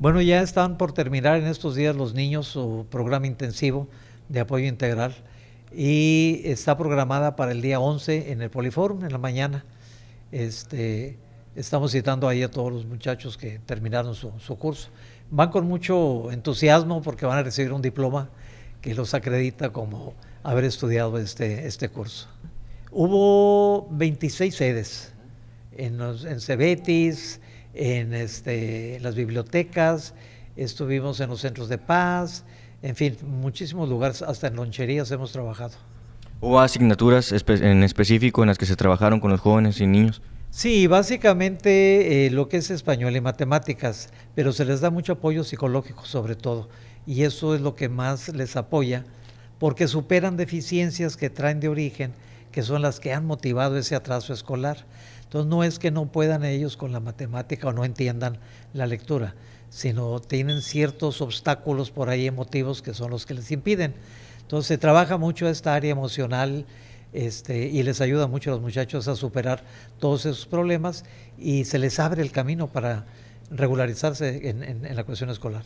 Bueno, ya están por terminar en estos días los niños su programa intensivo de apoyo integral y está programada para el día 11 en el Poliforum, en la mañana. Este, estamos citando ahí a todos los muchachos que terminaron su, curso. Van con mucho entusiasmo porque van a recibir un diploma que los acredita como haber estudiado este, este curso. Hubo 26 sedes en, los, en Cebetis, en, este, las bibliotecas, estuvimos en los centros de paz, en fin, muchísimos lugares, hasta en loncherías hemos trabajado. ¿Hubo asignaturas en específico en las que se trabajaron con los jóvenes y niños? Sí, básicamente eh, lo que es español y matemáticas, pero se les da mucho apoyo psicológico sobre todo, y eso es lo que más les apoya, porque superan deficiencias que traen de origen que son las que han motivado ese atraso escolar. Entonces no es que no puedan ellos con la matemática o no entiendan la lectura, sino tienen ciertos obstáculos por ahí emotivos que son los que les impiden. Entonces se trabaja mucho esta área emocional este, y les ayuda mucho a los muchachos a superar todos esos problemas y se les abre el camino para regularizarse en la cuestión escolar.